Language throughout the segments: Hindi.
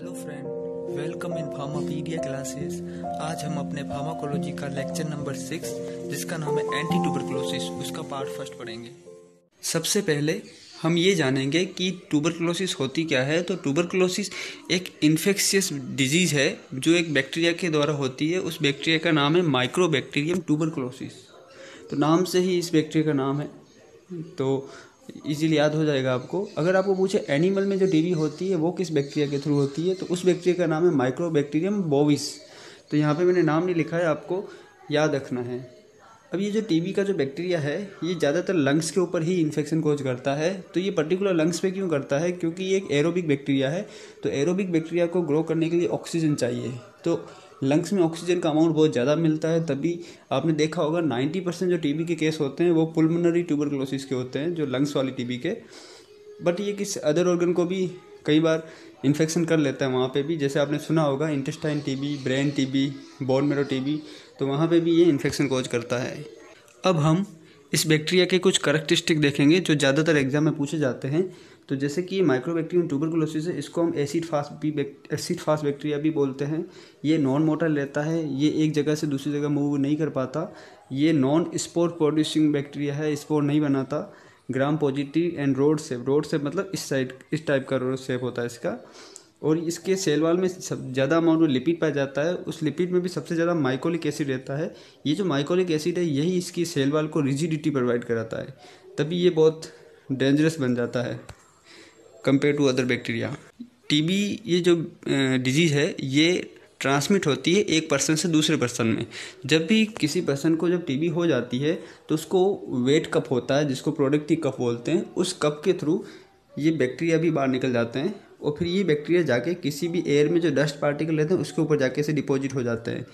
hello friend welcome in Pharmapedia classes आज हम अपने फार्माकोलॉजी का लेक्चर नंबर सिक्स जिसका नाम है एंटी ट्यूबरकुलोसिस उसका पार्ट फर्स्ट पढ़ेंगे सबसे पहले हम ये जानेंगे कि ट्यूबरकुलोसिस होती क्या है तो ट्यूबरकुलोसिस एक इन्फेक्शियस डिजीज़ है जो एक बैक्टीरिया के द्वारा होती है उस बैक्टीरिया का नाम है माइक्रो बैक्टीरियम ट्यूबरकुलोसिस तो नाम से ही इस बैक्टीरिया का नाम है तो इजीली याद हो जाएगा आपको अगर आपको पूछे एनिमल में जो टीबी होती है वो किस बैक्टीरिया के थ्रू होती है तो उस बैक्टीरिया का नाम है माइक्रो बैक्टीरियम बोविस तो यहाँ पे मैंने नाम नहीं लिखा है आपको याद रखना है अब ये जो टीबी का जो बैक्टीरिया है ये ज़्यादातर लंग्स के ऊपर ही इन्फेक्शन कोज करता है तो ये पर्टिकुलर लंग्स पे क्यों करता है क्योंकि ये एक एरोबिक बैक्टीरिया है तो एरोबिक बैक्टीरिया को ग्रो करने के लिए ऑक्सीजन चाहिए तो लंग्स में ऑक्सीजन का अमाउंट बहुत ज़्यादा मिलता है तभी आपने देखा होगा नाइन्टी परसेंट जो बी के केस होते हैं वो पुलमनरी क्लोसिस के होते हैं जो लंग्स वाली बी के बट ये किस अदर ऑर्गन को भी कई बार इन्फेक्शन कर लेता है वहाँ पे भी जैसे आपने सुना होगा intestine TB brain TB bone marrow TB तो वहाँ पे भी ये इन्फेक्शन कोज करता है अब हम इस बैक्टीरिया के कुछ करेक्टिस्टिक देखेंगे जो ज़्यादातर एग्जाम में पूछे जाते हैं तो जैसे कि माइक्रोबैक्टीरियम ट्यूबरकुलोसिस है इसको हम एसिड फास्ट भी एसिड फास्ट बैक्टीरिया भी बोलते हैं ये नॉन मोटल रहता है ये एक जगह से दूसरी जगह मूव नहीं कर पाता ये नॉन स्पोर प्रोड्यूसिंग बैक्टीरिया है स्पोर नहीं बनाता gram positive and rod shape rod shape मतलब इस साइड इस टाइप का रोड सेप होता है इसका और इसके सेल वाल में सब ज़्यादा अमाउंट में लिपिड पाया जाता है उस लिपिड में भी सबसे ज़्यादा माइकोलिक एसिड रहता है ये जो माइकोलिक एसिड है यही इसकी सेल वाल को रिजिडिटी प्रोवाइड कराता है तभी ये बहुत डेंजरस बन जाता है compare to other bacteria TB ये जो डिजीज़ है ये ट्रांसमिट होती है एक पर्सन से दूसरे पर्सन में जब भी किसी पर्सन को जब टीबी हो जाती है तो उसको वेट कप होता है जिसको प्रोडक्टिव कप बोलते हैं उस कप के थ्रू ये बैक्टीरिया भी बाहर निकल जाते हैं और फिर ये बैक्टीरिया जाके किसी भी एयर में जो डस्ट पार्टिकल रहते हैं उसके ऊपर जाके इसे डिपॉजिट हो जाते हैं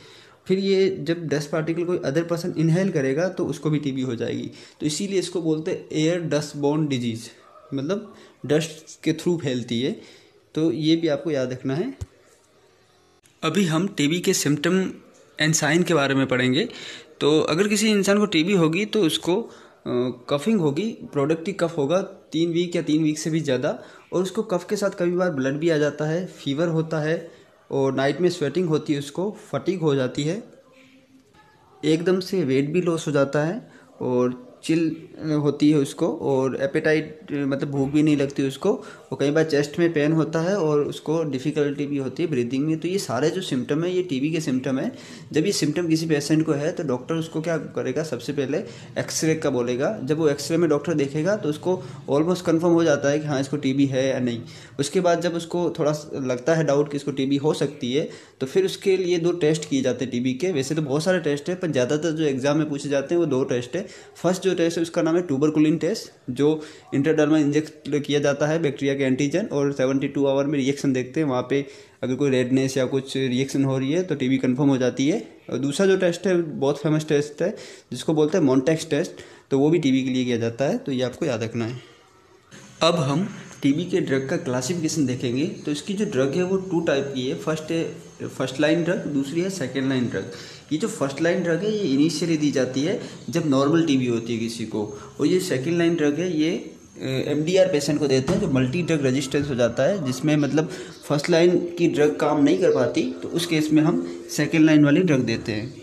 फिर ये जब डस्ट पार्टिकल कोई अदर पर्सन इनहेल करेगा तो उसको भी टीबी हो जाएगी तो इसीलिए इसको बोलते हैं एयर डस्ट बोन डिजीज़ मतलब डस्ट के थ्रू फैलती है तो ये भी आपको याद रखना है अभी हम टीबी के सिम्टम एंड साइन के बारे में पढ़ेंगे तो अगर किसी इंसान को टीबी होगी तो उसको कफिंग होगी प्रोडक्टिव कफ होगा तीन वीक या तीन वीक से भी ज़्यादा और उसको कफ़ के साथ कभी बार ब्लड भी आ जाता है फीवर होता है और नाइट में स्वेटिंग होती है उसको फटीक हो जाती है एकदम से वेट भी लॉस हो जाता है और चिल होती है उसको और एपेटाइट मतलब भूख भी नहीं लगती उसको और कई बार चेस्ट में पेन होता है और उसको डिफ़िकल्टी भी होती है ब्रीदिंग में तो ये सारे जो सिम्टम है ये टीबी के सिम्टम है जब ये सिम्टम किसी पेशेंट को है तो डॉक्टर उसको क्या करेगा सबसे पहले एक्सरे का बोलेगा जब वो एक्सरे में डॉक्टर देखेगा तो उसको ऑलमोस्ट कन्फर्म हो जाता है कि हाँ इसको टीबी है या नहीं उसके बाद जब उसको थोड़ा लगता है डाउट कि इसको टी हो सकती है तो फिर उसके लिए दो टेस्ट किए जाते हैं टी के वैसे तो बहुत सारे टेस्ट हैं पर ज़्यादातर जो एग्ज़ाम में पूछे जाते हैं वो दो टेस्ट है फर्स्ट जो टेस्ट है उसका नाम है टूबरकुलिन टेस्ट जो इंटरडर्मल इंजेक्ट किया जाता है बैक्टीरिया के एंटीजन और 72 आवर में रिएक्शन देखते हैं वहाँ पे अगर कोई रेडनेस या कुछ रिएक्शन हो रही है तो टीबी कंफर्म हो जाती है और दूसरा जो टेस्ट है बहुत फेमस टेस्ट है जिसको बोलते हैं मॉन्टेक्स टेस्ट तो वो भी टीबी के लिए किया जाता है तो ये आपको याद रखना है अब हम टीबी के ड्रग का क्लासिफिकेशन देखेंगे तो इसकी जो ड्रग है वो टू टाइप की है फर्स्ट फर्स्ट लाइन ड्रग दूसरी है सेकेंड लाइन ड्रग ये जो फर्स्ट लाइन ड्रग है ये इनिशियली दी जाती है जब नॉर्मल टीबी होती है किसी को और ये सेकेंड लाइन ड्रग है ये एम पेशेंट को देते हैं जो मल्टी ड्रग रेजिस्टेंस हो जाता है जिसमें मतलब फर्स्ट लाइन की ड्रग काम नहीं कर पाती तो उस केस में हम सेकेंड लाइन वाली ड्रग देते हैं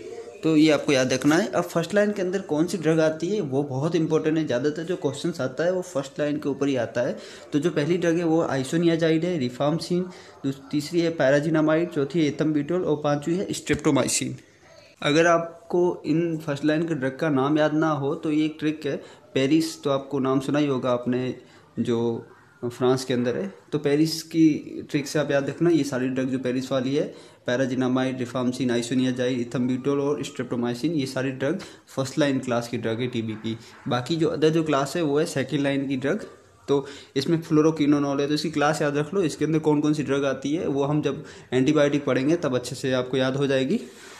तो ये आपको याद रखना है अब फर्स्ट लाइन के अंदर कौन सी ड्रग आती है वो बहुत इंपॉर्टेंट है ज़्यादातर जो क्वेश्चन आता है वो फर्स्ट लाइन के ऊपर ही आता है तो जो पहली ड्रग है वो आइसोनियाजाइड है रिफामसिन तीसरी है पैराजिनामाइड चौथी है एथम्बिटोल और पाँचवीं है स्ट्रेप्टोमाइसिन अगर आपको इन फर्स्ट लाइन के ड्रग का नाम याद ना हो तो ये एक ट्रिक है पेरिस तो आपको नाम सुना ही होगा आपने जो फ्रांस के अंदर है तो पेरिस की ट्रिक से आप याद रखना ये सारी ड्रग जो पेरिस वाली है पैराजिनामाइड रिफामसिन आइसोनियाजाइड इथम्बिटोल और स्ट्रेप्टोमाइसिन ये सारी ड्रग फर्स्ट लाइन क्लास की ड्रग है टीबी की बाकी जो अदर जो क्लास है वो है सेकेंड लाइन की ड्रग तो इसमें फ्लोरोक्विनोनॉल है तो इसकी क्लास याद रख लो इसके अंदर कौन कौन सी ड्रग आती है वो हम जब एंटीबायोटिक पढ़ेंगे तब अच्छे से आपको याद हो जाएगी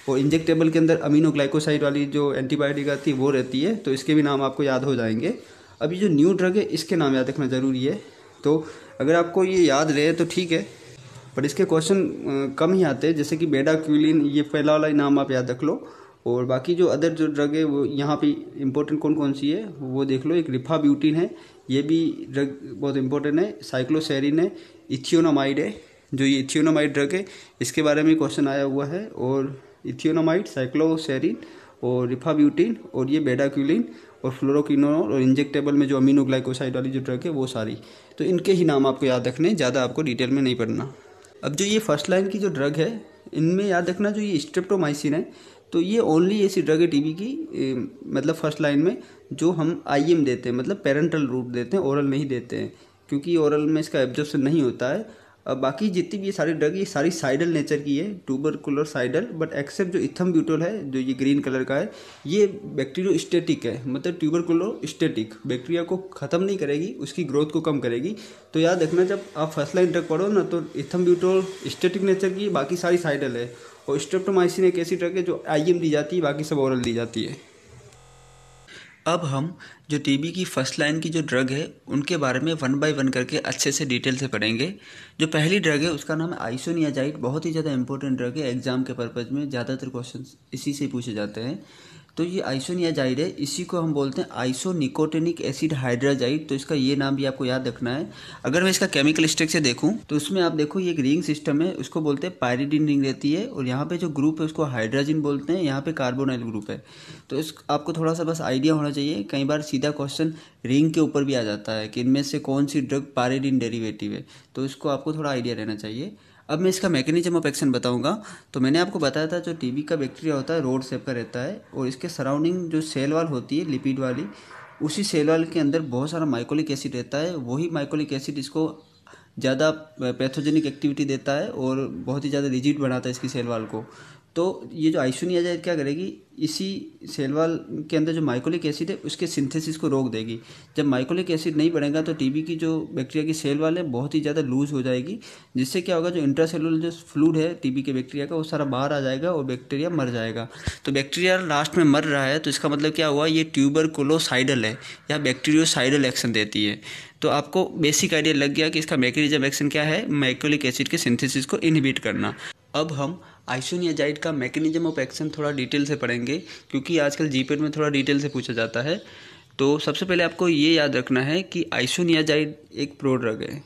और इंजेक्टेबल के अंदर अमीनो ग्लाइकोसाइड वाली जो एंटीबायोटिक आती है वो रहती है तो इसके भी नाम आपको याद हो जाएंगे अभी जो न्यू ड्रग है इसके नाम याद रखना ज़रूरी है तो अगर आपको ये याद रहे तो ठीक है पर इसके क्वेश्चन कम ही आते हैं जैसे कि बेडाक्यूलिन ये पहला वाला नाम आप याद रख लो और बाकी जो अदर जो ड्रग है वो यहाँ पे इम्पोर्टेंट कौन कौन सी है वो देख लो एक रिफा ब्यूटीन है ये भी ड्रग बहुत इंपॉर्टेंट है साइक्लोसेरिन है इथियोनामाइड है जो ये इथियोनामाइड ड्रग है इसके बारे में क्वेश्चन आया हुआ है और इथियोनोमाइट साइक्लोसेरिन और रिफाब्यूटिन और ये बेडाक्यूलिन और फ्लोरोक्नो और इंजेक्टेबल में जो अमीनोग्लाइकोसाइड वाली जो ड्रग है वो सारी तो इनके ही नाम आपको याद रखने ज़्यादा आपको डिटेल में नहीं पढ़ना अब जो ये फर्स्ट लाइन की जो ड्रग है इनमें याद रखना जो ये स्ट्रिप्टोमाइसिन है तो ये ओनली ऐसी ड्रग है टी की मतलब फर्स्ट लाइन में जो हम आईएम देते हैं मतलब पेरेंटल रूट देते हैं ओरल नहीं देते हैं क्योंकि ओरल में इसका एब्जॉर्प्शन नहीं होता है बाकी जितनी भी ये सारी ड्रग ये सारी साइडल नेचर की है ट्यूबरकुलर साइडल बट एक्सेप्ट जो इथम ब्यूटोल है जो ये ग्रीन कलर का है ये बैक्टीरियो स्टेटिक है मतलब ट्यूबरकुलर स्टेटिक बैक्टीरिया को ख़त्म नहीं करेगी उसकी ग्रोथ को कम करेगी तो याद रखना जब आप फर्स्ट लाइन ड्रग पढ़ो ना तो इथम ब्यूटोल स्टेटिक नेचर की बाकी सारी साइडल है और स्ट्रेप्टोमाइसिन एक ऐसी ड्रग है जो आई दी जाती है बाकी सब ओरल दी जाती है अब हम जो टीबी की फर्स्ट लाइन की जो ड्रग है उनके बारे में वन बाय वन करके अच्छे से डिटेल से पढ़ेंगे जो पहली ड्रग है उसका नाम है आइसोनियाजाइट बहुत ही ज़्यादा इंपॉर्टेंट ड्रग है एग्जाम के पर्पज़ में ज़्यादातर क्वेश्चन इसी से पूछे जाते हैं तो ये आइसोनियाजाइड है इसी को हम बोलते हैं आइसोनिकोटेनिक एसिड हाइड्राजाइड तो इसका ये नाम भी आपको याद रखना है अगर मैं इसका केमिकल स्ट्रक्चर देखूँ तो उसमें आप देखो ये एक रिंग सिस्टम है उसको बोलते हैं पायरिडिन रिंग रहती है और यहाँ पे जो ग्रुप है उसको हाइड्राजिन बोलते हैं यहाँ पे कार्बोनाइल ग्रुप है तो इस आपको थोड़ा सा बस आइडिया होना चाहिए कई बार सीधा क्वेश्चन रिंग के ऊपर भी आ जाता है कि इनमें से कौन सी ड्रग पायरिडिन डेरीवेटिव है तो इसको आपको थोड़ा आइडिया रहना चाहिए अब मैं इसका मैकेनिज्म ऑफ एक्शन बताऊंगा तो मैंने आपको बताया था जो टीबी का बैक्टीरिया होता है रोड सेप का रहता है और इसके सराउंडिंग जो सेल वाल होती है लिपिड वाली उसी सेल वाल के अंदर बहुत सारा माइकोलिक एसिड रहता है वही माइकोलिक एसिड इसको ज़्यादा पैथोजेनिक एक्टिविटी देता है और बहुत ही ज़्यादा रिजिड बनाता है इसकी सेल वाल को तो ये जो आइसोनियाजाइड क्या करेगी इसी सेल वाल के अंदर जो माइकोलिक एसिड है उसके सिंथेसिस को रोक देगी जब माइकोलिक एसिड नहीं बढ़ेगा तो टीबी की जो बैक्टीरिया की सेल वाल है बहुत ही ज़्यादा लूज हो जाएगी जिससे क्या होगा जो इंट्रासेलुलर जो फ्लूड है टीबी के बैक्टीरिया का वो सारा बाहर आ जाएगा और बैक्टीरिया मर जाएगा तो बैक्टीरिया लास्ट में मर रहा है तो इसका मतलब क्या हुआ ये ट्यूबर कोलोसाइडल है या बैक्टीरियोसाइडल एक्शन देती है तो आपको बेसिक आइडिया लग गया कि इसका मैकेनिज्म एक्शन क्या है माइकोलिक एसिड के सिंथेसिस को इनहिबिट करना अब हम आइसोनियाजाइड का मैकेनिज्म ऑफ एक्शन थोड़ा डिटेल से पढ़ेंगे क्योंकि आजकल जीपेड में थोड़ा डिटेल से पूछा जाता है तो सबसे पहले आपको ये याद रखना है कि आइसोनियाजाइड एक प्रोड्रग है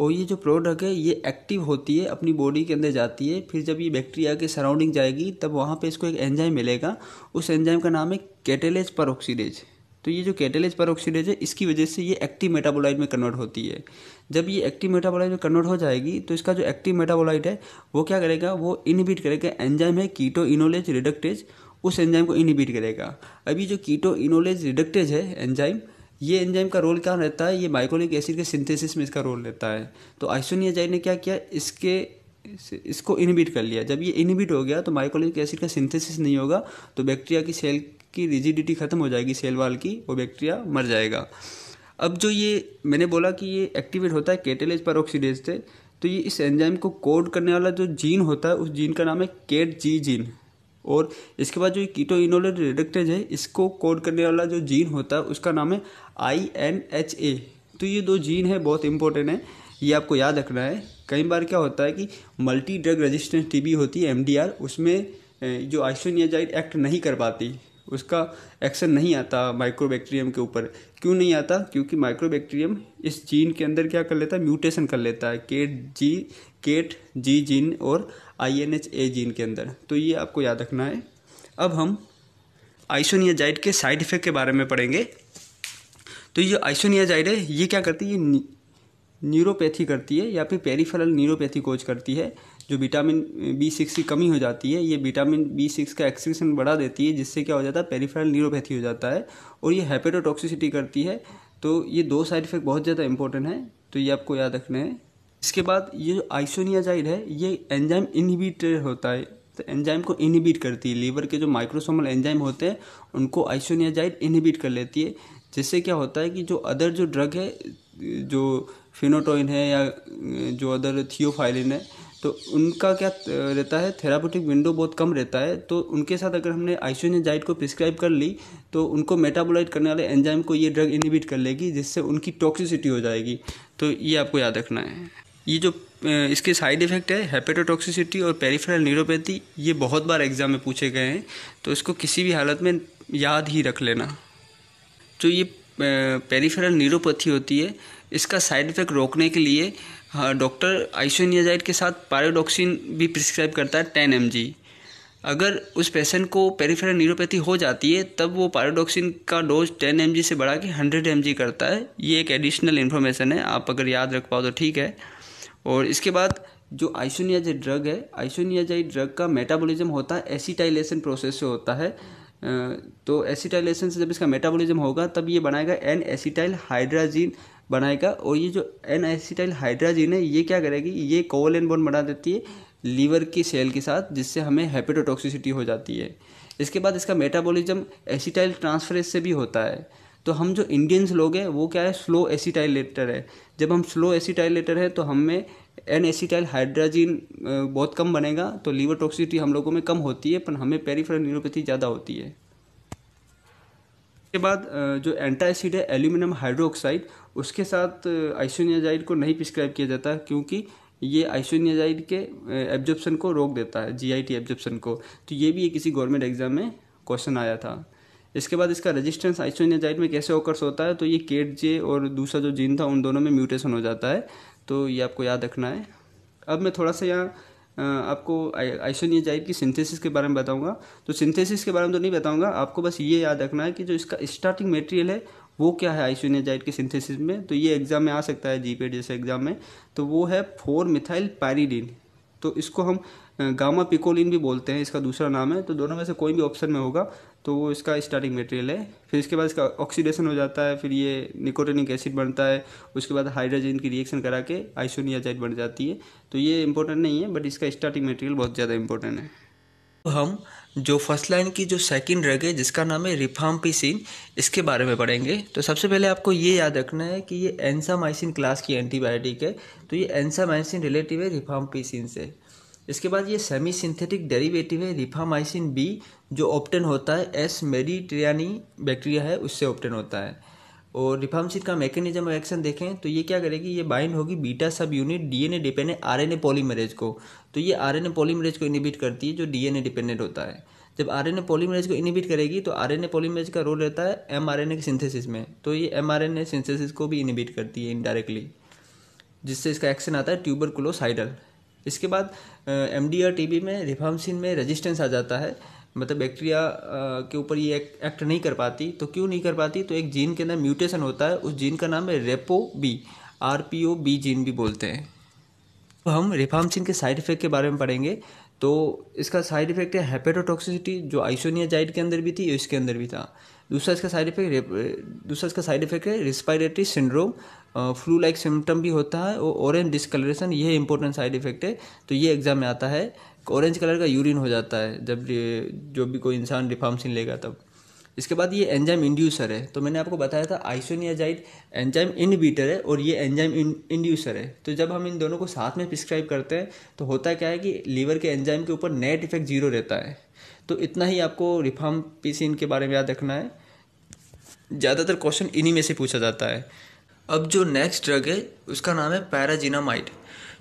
और ये जो प्रोड्रग है ये एक्टिव होती है अपनी बॉडी के अंदर जाती है फिर जब ये बैक्टीरिया के सराउंडिंग जाएगी तब वहाँ पे इसको एक एंजाइम मिलेगा उस एंजाइम का नाम है कैटेलेज पर तो ये जो कैटेलेज पर है इसकी वजह से ये एक्टिव मेटाबोलाइट में कन्वर्ट होती है जब ये एक्टिव मेटाबोलाइट में कन्वर्ट हो जाएगी तो इसका जो एक्टिव मेटाबोलाइट है वो क्या करेगा वो इनहिबिट करेगा एंजाइम है कीटो इनोलेज रिडक्टेज उस एंजाइम को इनहिबिट करेगा अभी जो कीटो इनोलेज रिडक्टेज है एंजाइम ये एंजाइम का रोल क्या रहता है ये माइकोलिक एसिड के सिंथेसिस में इसका रोल रहता है तो आइसोनियाजाइड ने क्या किया इसके इसको इनहिबिट कर लिया जब ये इनहिबिट हो गया तो माइकोलिक एसिड का सिंथेसिस नहीं होगा तो बैक्टीरिया की सेल की रिजिडिटी खत्म हो जाएगी सेल वाल की वो बैक्टीरिया मर जाएगा अब जो ये मैंने बोला कि ये एक्टिवेट होता है केटेलेज पर ऑक्सीडेज से तो ये इस एंजाइम को कोड करने वाला जो जीन होता है उस जीन का नाम है केट जी जीन और इसके बाद जो कीटो इनोल रिडक्टेज है इसको कोड करने वाला जो जीन होता है उसका नाम है आई एन एच ए तो ये दो जीन है बहुत इंपॉर्टेंट है ये आपको याद रखना है कई बार क्या होता है कि मल्टी ड्रग रेजिस्टेंस टीबी होती है एमडीआर उसमें जो आइसोनियाजाइड एक्ट नहीं कर पाती उसका एक्शन नहीं आता माइक्रोबैक्टीरियम के ऊपर क्यों नहीं आता क्योंकि माइक्रोबैक्टीरियम इस जीन के अंदर क्या कर लेता है म्यूटेशन कर लेता है kat G kat G gene और I N H A gene के अंदर तो ये आपको याद रखना है अब हम आइसोनियाजाइड के साइड इफेक्ट के बारे में पढ़ेंगे तो ये आइसोनियाजाइड है ये क्या करती है ये न्यूरोपैथी करती है या फिर पेरीफेरल न्यूरोपैथी कोच करती है जो विटामिन बी सिक्स की कमी हो जाती है ये विटामिन बी सिक्स का एक्सक्रीशन बढ़ा देती है जिससे क्या हो जाता है पेरीफेरल न्यूरोपैथी हो जाता है और ये हेपेटोटॉक्सिसिटी करती है तो ये दो साइड इफेक्ट बहुत ज़्यादा इंपॉर्टेंट है तो ये आपको याद रखना है इसके बाद ये जो आइसोनियाजाइड है ये एंजाइम इनहिबिटर होता है तो एंजाइम को इनहिबिट करती है लीवर के जो माइक्रोसोमल एंजाइम होते हैं उनको आइसोनियाजाइड इनहिबिट कर लेती है जिससे क्या होता है कि जो अदर जो ड्रग है जो फिनोटोइन है या जो अदर थियोफाइलिन है तो उनका क्या रहता है थेरापेटिक विंडो बहुत कम रहता है तो उनके साथ अगर हमने आइसोनिजाइड को प्रिस्क्राइब कर ली तो उनको मेटाबोलाइट करने वाले एंजाइम को ये ड्रग इनिबिट कर लेगी जिससे उनकी टॉक्सिसिटी हो जाएगी तो ये आपको याद रखना है ये जो इसके साइड इफेक्ट है हेपेटोटॉक्सिसिटी और पेरीफेरल न्यूरोपैथी ये बहुत बार एग्जाम में पूछे गए हैं तो इसको किसी भी हालत में याद ही रख लेना जो ये पेरीफेरल न्यूरोपैथी होती है इसका साइड इफेक्ट रोकने के लिए हाँ, डॉक्टर आइसोनियाजाइड के साथ पायोडॉक्सिन भी प्रिस्क्राइब करता है टेन एम अगर उस पेशेंट को पेरीफेरल न्यूरोपैथी हो जाती है तब वो पायोडॉक्सिन का डोज टेन एम से बढ़ा के हंड्रेड एम करता है ये एक एडिशनल इन्फॉर्मेशन है आप अगर याद रख पाओ तो ठीक है और इसके बाद जो आइसोनियाजाइड ड्रग है आइसोनियाजाइड ड्रग का मेटाबॉलिज्म होता है एसिटाइलेशन प्रोसेस से होता है तो एसिटाइलेशन से जब इसका मेटाबॉलिज्म होगा तब ये बनाएगा एन एसिटाइल हाइड्राजीन बनाएगा और ये जो एन एसिटाइल हाइड्राजीन है ये क्या करेगी ये कोवलेन बॉन्ड बना देती है लीवर की सेल के साथ जिससे हमें हेपेटोटॉक्सिसिटी हो जाती है इसके बाद इसका मेटाबॉलिज्म एसिटाइल ट्रांसफरेज से भी होता है तो हम जो इंडियंस लोग हैं वो क्या है स्लो एसिटाइलेटर है जब हम स्लो एसिटाइलेटर है तो हमें एन एसिटाइल हाइड्राजीन बहुत कम बनेगा तो लीवर टॉक्सिसिटी हम लोगों में कम होती है पर हमें पेरीफ्रल न्यूरोपैथी ज़्यादा होती है उसके बाद जो एसिड है एल्यूमिनियम हाइड्रोक्साइड उसके साथ आइसोनियाजाइड को नहीं प्रिस्क्राइब किया जाता क्योंकि ये आइसोनियाजाइड के एब्जॉर्प्शन को रोक देता है जीआईटी एब्जॉर्प्शन को तो ये भी किसी गवर्नमेंट एग्जाम में क्वेश्चन आया था इसके बाद इसका रेजिस्टेंस आइसोनियाजाइड में कैसे ओकर्स होता है तो ये केट जे और दूसरा जो जीन था उन दोनों में म्यूटेशन हो जाता है तो ये आपको याद रखना है अब मैं थोड़ा सा यहाँ आपको आइसोनियाजाइड की सिंथेसिस के बारे में बताऊंगा तो सिंथेसिस के बारे में तो नहीं बताऊंगा आपको बस ये याद रखना है कि जो इसका स्टार्टिंग मटेरियल है वो क्या है जाइट के सिंथेसिस में तो ये एग्जाम में आ सकता है जीपेड जैसे एग्जाम में तो वो है फोर मिथाइल पैरिडीन तो इसको हम गामा पिकोलिन भी बोलते हैं इसका दूसरा नाम है तो दोनों में से कोई भी ऑप्शन में होगा तो वो इसका स्टार्टिंग मटेरियल है फिर इसके बाद इसका ऑक्सीडेशन हो जाता है फिर ये निकोटेनिक एसिड बनता है उसके बाद हाइड्रोजन की रिएक्शन करा के आइसोनियाजाइड बन जाती है तो ये इंपॉर्टेंट नहीं है बट इसका स्टार्टिंग मटेरियल बहुत ज़्यादा इंपॉर्टेंट है हम जो फर्स्ट लाइन की जो सेकंड ड्रग है जिसका नाम है रिफाम्पिसिन इसके बारे में पढ़ेंगे तो सबसे पहले आपको ये याद रखना है कि ये एंसामाइसिन क्लास की एंटीबायोटिक है तो ये एंसामाइसिन रिलेटिव है रिफाम्पिसिन से इसके बाद ये सेमी सिंथेटिक डेरिवेटिव है रिफामाइसिन बी जो ऑप्टेन होता है एस मेडिट्रियानी बैक्टीरिया है उससे ऑप्टेन होता है और रिफार्मसिन का मैकेनिज्म एक्शन देखें तो ये क्या करेगी ये बाइंड होगी beta subunit DNA dependent RNA polymerase को तो ये आरएनए पॉलीमरेज को इनिबिट करती है जो डीएनए डिपेंडेंट होता है जब आरएनए पॉलीमरेज को इनिबिट करेगी तो आरएनए पॉलीमरेज का रोल रहता है एमआरएनए के सिंथेसिस में तो ये एमआरएनए सिंथेसिस को भी इनिबिट करती है इनडायरेक्टली जिससे इसका एक्शन आता है ट्यूबर क्लोसाइडल इसके बाद M D R T B में रिफामसिन में रेजिस्टेंस आ जाता है मतलब बैक्टीरिया के ऊपर ये एक्ट नहीं कर पाती तो क्यों नहीं कर पाती तो एक जीन के अंदर म्यूटेशन होता है उस जीन का नाम है rpo B R P O B gene भी बोलते हैं तो हम रिफामसिन के साइड इफेक्ट के बारे में पढ़ेंगे तो इसका साइड इफेक्ट है हेपेटोटॉक्सिसिटी जो आइसोनिया जाइड के अंदर भी थी इसके अंदर भी था दूसरा इसका साइड इफेक्ट दूसरा इसका साइड इफेक्ट है respiratory syndrome flu like symptom भी होता है और ऑरेंज डिस्कलरेशन ये इंपॉर्टेंट साइड इफेक्ट है तो ये एग्ज़ाम में आता है ऑरेंज कलर का यूरिन हो जाता है जब जो भी कोई इंसान रिफार्मसिन लेगा तब इसके बाद ये एंजाइम इंड्यूसर है तो मैंने आपको बताया था आइसोनियाजाइड एंजाइम इनबीटर है और ये एंजाइम इंड्यूसर है तो जब हम इन दोनों को साथ में प्रिस्क्राइब करते हैं तो होता क्या है कि लीवर के एंजाइम के ऊपर नेट इफेक्ट जीरो रहता है तो इतना ही आपको रिफार्म पीसिन के बारे में याद रखना है ज़्यादातर क्वेश्चन इन्हीं में से पूछा जाता है अब जो नेक्स्ट ड्रग है उसका नाम है पैराजिनामाइड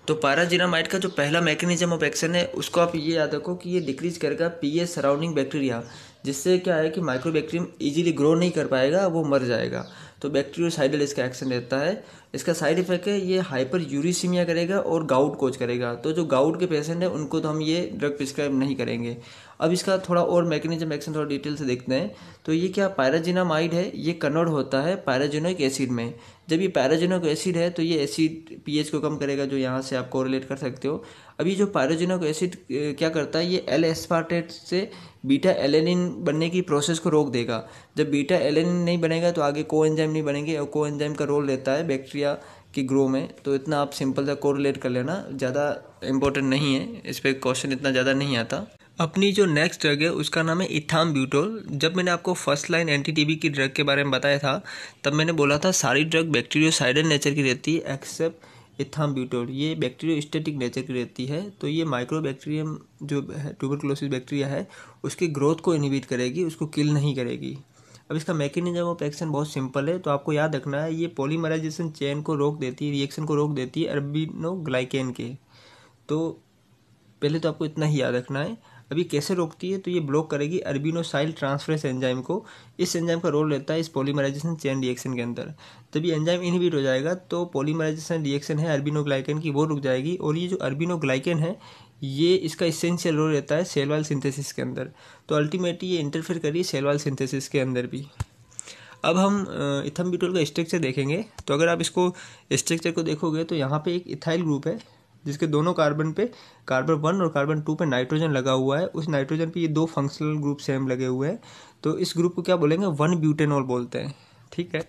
तो पाराजीरामाइड का जो पहला मैकेनिज्म ऑफ एक्शन है उसको आप ये याद रखो कि ये डिक्रीज करेगा एस सराउंडिंग बैक्टीरिया जिससे क्या है कि माइक्रो बैक्टीरियम ईजिली ग्रो नहीं कर पाएगा वो मर जाएगा तो बैक्टीरियोसाइडल इसका एक्शन रहता है इसका साइड इफेक्ट है ये हाइपर यूरिसीमिया करेगा और गाउट कोच करेगा तो जो गाउट के पेशेंट हैं उनको तो हम ये ड्रग प्रिस्क्राइब नहीं करेंगे अब इसका थोड़ा और मैकेनिज्म एक्शन थोड़ा डिटेल से देखते हैं तो ये क्या पैराजिनामाइड है ये कन्वर्ट होता है पैराजिनोइक एसिड में जब ये पैराजिनोक एसिड है तो ये एसिड पी को कम करेगा जो यहाँ से आप कोरिलेट कर सकते हो अब ये जो पैराजिनोक एसिड क्या करता है ये एल एस्पार्टेट से बीटा एलेनिन बनने की प्रोसेस को रोक देगा जब बीटा एलेनिन नहीं बनेगा तो आगे को एंजाइम नहीं बनेंगे और को एंजाइम का रोल रहता है बैक्टीरिया बैक्टीरिया की ग्रो में तो इतना आप सिंपल सा कोरिलेट कर लेना ज़्यादा इम्पोर्टेंट नहीं है इस पर क्वेश्चन इतना ज़्यादा नहीं आता अपनी जो नेक्स्ट ड्रग है उसका नाम है इथाम ब्यूटोल जब मैंने आपको फर्स्ट लाइन एंटी टीबी की ड्रग के बारे में बताया था तब मैंने बोला था सारी ड्रग बैक्टीरियोसाइडल नेचर की रहती है एक्सेप्ट इथाम ब्यूटोल ये बैक्टीरियो स्टेटिक नेचर की रहती है तो ये माइक्रो बैक्टीरियम जो है ट्यूबरकुलोसिस बैक्टीरिया है उसकी ग्रोथ को इनहिबिट करेगी उसको किल नहीं करेगी अब इसका मैकेनिज्म ऑफ एक्शन बहुत सिंपल है तो आपको याद रखना है ये पॉलीमराइजेशन चेन को रोक देती है रिएक्शन को रोक देती है अरबिनो ग्लाइकेन के तो पहले तो आपको इतना ही याद रखना है अभी कैसे रोकती है तो ये ब्लॉक करेगी अरबिनोसाइल ट्रांसफरेस एंजाइम को इस एंजाइम का रोल रहता है इस पॉलीमराइजेशन चेन रिएक्शन के अंदर जब ये एंजाइम इनहिबिट हो जाएगा तो पॉलीमराइजेशन रिएक्शन है अरबिनोग्लाइकन की वो रुक जाएगी और ये जो अरबिनोग्लाइकेन है ये इसका इसेंशियल रोल रहता है सेल वाल सिंथेसिस के अंदर तो अल्टीमेटली ये इंटरफेयर करिए सेल वाल सिंथेसिस के अंदर भी अब हम इथम बिटोल का स्ट्रक्चर देखेंगे तो अगर आप इसको स्ट्रक्चर को देखोगे तो यहाँ पे एक इथाइल ग्रुप है जिसके दोनों कार्बन पे कार्बन वन और कार्बन टू पे नाइट्रोजन लगा हुआ है उस नाइट्रोजन पे ये दो फंक्शनल ग्रुप सेम लगे हुए हैं तो इस ग्रुप को क्या बोलेंगे वन ब्यूटेनॉल बोलते हैं ठीक है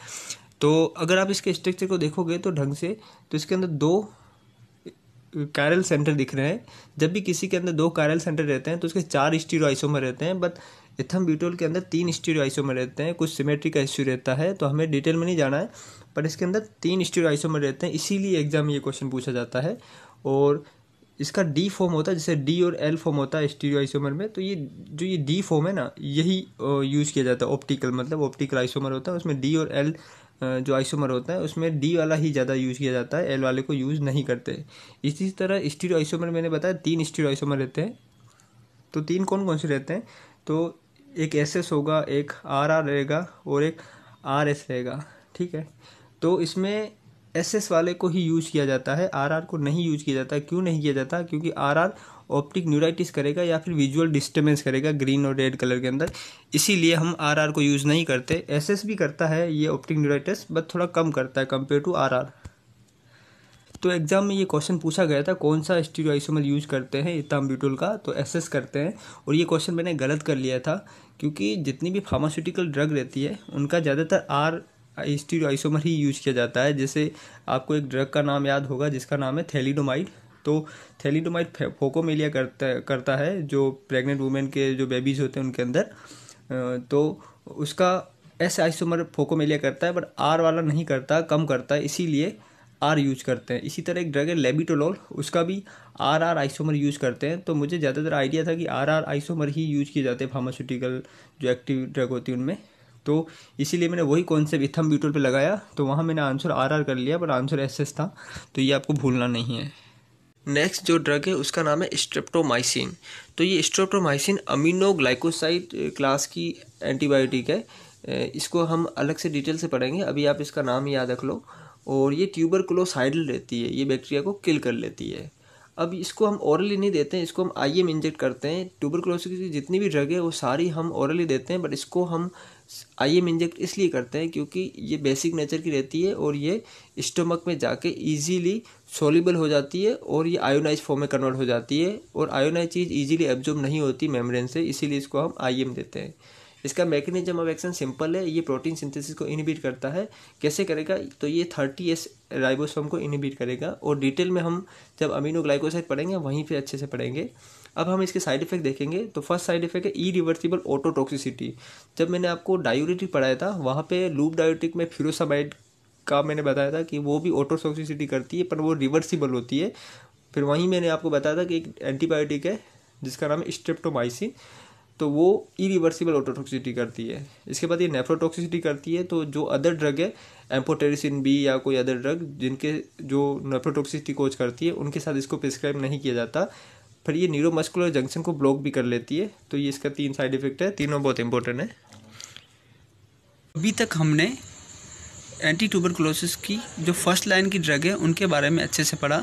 तो अगर आप इसके स्ट्रक्चर को देखोगे तो ढंग से तो इसके अंदर दो कायरल सेंटर दिख रहे हैं जब भी किसी के अंदर दो कायरल सेंटर रहते हैं तो उसके चार स्टीरो आइसोमर रहते हैं बट इथम ब्यूटोल के अंदर तीन आइसोमर रहते हैं कुछ सिमेट्री का इश्यू रहता है तो हमें डिटेल में नहीं जाना है पर इसके अंदर तीन स्टीरो आइसोमर रहते हैं इसीलिए एग्जाम में ये क्वेश्चन पूछा जाता है और इसका डी फॉर्म होता है जैसे डी और एल फॉर्म होता है स्टीरियो आइसोमर में तो ये जो ये डी फॉर्म है ना यही यूज़ किया जाता है ऑप्टिकल मतलब ऑप्टिकल आइसोमर होता है उसमें डी और एल जो आइसोमर होता है उसमें डी वाला ही ज़्यादा यूज़ किया जाता है एल वाले को यूज़ नहीं करते इसी तरह स्टीरो आइसोमर मैंने बताया तीन स्टीरो आइसोमर रहते हैं तो तीन कौन कौन से रहते हैं तो एक एस एस होगा एक आर आर रहेगा और एक आर एस रहेगा ठीक है तो इसमें एस एस वाले को ही यूज़ किया जाता है आर आर को नहीं यूज़ किया जाता क्यों नहीं किया जाता क्योंकि आर आर ऑप्टिक न्यूराइटिस करेगा या फिर विजुअल डिस्टर्बेंस करेगा ग्रीन और रेड कलर के अंदर इसीलिए हम आर आर को यूज़ नहीं करते एस एस भी करता है ये ऑप्टिक न्यूराइटिस बट थोड़ा कम करता है कम्पेयर टू आर आर तो एग्ज़ाम में ये क्वेश्चन पूछा गया था कौन सा स्टीरो आइसोमर यूज़ करते हैं इताम्ब्यूटोल का तो एस करते हैं और ये क्वेश्चन मैंने गलत कर लिया था क्योंकि जितनी भी फार्मास्यूटिकल ड्रग रहती है उनका ज़्यादातर आर स्टीरो आइसोमर ही यूज किया जाता है जैसे आपको एक ड्रग का नाम याद होगा जिसका नाम है थैलीडोमाइड तो थैलीडोमाइट फोकोमेलिया करता करता है जो प्रेग्नेंट वुमेन के जो बेबीज होते हैं उनके अंदर तो उसका एस आइसोमर फोकोमेलिया करता है बट आर वाला नहीं करता कम करता है इसीलिए आर यूज करते हैं इसी तरह एक ड्रग है लेबिटोलोल उसका भी आर आर आइसोमर यूज़ करते हैं तो मुझे ज़्यादातर आइडिया था कि आर आर आइसोमर ही यूज किए जाते हैं फार्मास्यूटिकल जो एक्टिव ड्रग होती है उनमें तो इसीलिए मैंने वही कॉन्सेप्ट इथम ब्यूटोल पर लगाया तो वहाँ मैंने आंसर आर आर कर लिया पर आंसर एस एस था तो ये आपको भूलना नहीं है नेक्स्ट जो ड्रग है उसका नाम है स्ट्रेप्टोमाइसिन तो ये स्ट्रेप्टोमाइसिन अमीनो ग्लाइकोसाइड क्लास की एंटीबायोटिक है इसको हम अलग से डिटेल से पढ़ेंगे अभी आप इसका नाम याद रख लो और ये ट्यूबर क्लोसाइडल रहती है ये बैक्टीरिया को किल कर लेती है अब इसको हम औरली नहीं देते हैं इसको हम आई एम इंजेक्ट करते हैं ट्यूबर क्लोसिस की जितनी भी ड्रग है वो सारी हम औरली देते हैं बट इसको हम आई एम इंजेक्ट इसलिए करते हैं क्योंकि ये बेसिक नेचर की रहती है और ये स्टोमक में जाके इजीली सोलिबल हो जाती है और ये आयोनाइज फॉर्म में कन्वर्ट हो जाती है और आयोनाइज चीज़ इजीली एब्जॉर्ब नहीं होती मेम्ब्रेन से इसीलिए इसको हम आई एम देते हैं इसका मैकेनिज्म ऑफ एक्शन सिंपल है ये प्रोटीन सिंथेसिस को इनहिबिट करता है कैसे करेगा तो ये थर्टी एस राइबोसोम को इनहिबिट करेगा और डिटेल में हम जब अमीनो ग्लाइकोसाइड पढ़ेंगे वहीं पर अच्छे से पढ़ेंगे अब हम इसके साइड इफेक्ट देखेंगे तो फर्स्ट साइड इफेक्ट है ई रिवर्सिबल ऑटोटॉक्सिसिटी जब मैंने आपको डायोरेटिक पढ़ाया था वहाँ पे लूप डायोरेटिक में फ्यूरोसामाइड का मैंने बताया था कि वो भी ऑटोटॉक्सिसिटी करती है पर वो रिवर्सिबल होती है फिर वहीं मैंने आपको बताया था कि एक एंटीबायोटिक है जिसका नाम है स्ट्रेप्टोमाइसिन तो वो ई रिवर्सिबल ऑटोटॉक्सिसिटी करती है इसके बाद ये नेफ्रोटॉक्सिसिटी करती है तो जो अदर ड्रग है एम्पोटेरिसिन बी या कोई अदर ड्रग जिनके जो नेफ्रोटॉक्सिसिटी कोच करती है उनके साथ इसको प्रिस्क्राइब नहीं किया जाता पर ये न्यूरोमस्कुलर जंक्शन को ब्लॉक भी कर लेती है तो ये इसका तीन साइड इफेक्ट है तीनों बहुत इंपॉर्टेंट है अभी तक हमने एंटी ट्यूबरकुलोसिस की जो फर्स्ट लाइन की ड्रग है उनके बारे में अच्छे से पढ़ा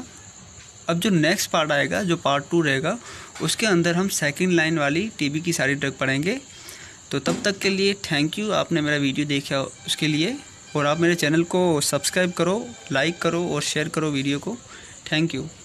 अब जो नेक्स्ट पार्ट आएगा जो पार्ट टू रहेगा उसके अंदर हम सेकेंड लाइन वाली टीबी की सारी ड्रग पढ़ेंगे तो तब तक के लिए थैंक यू आपने मेरा वीडियो देखा उसके लिए और आप मेरे चैनल को सब्सक्राइब करो लाइक करो और शेयर करो वीडियो को थैंक यू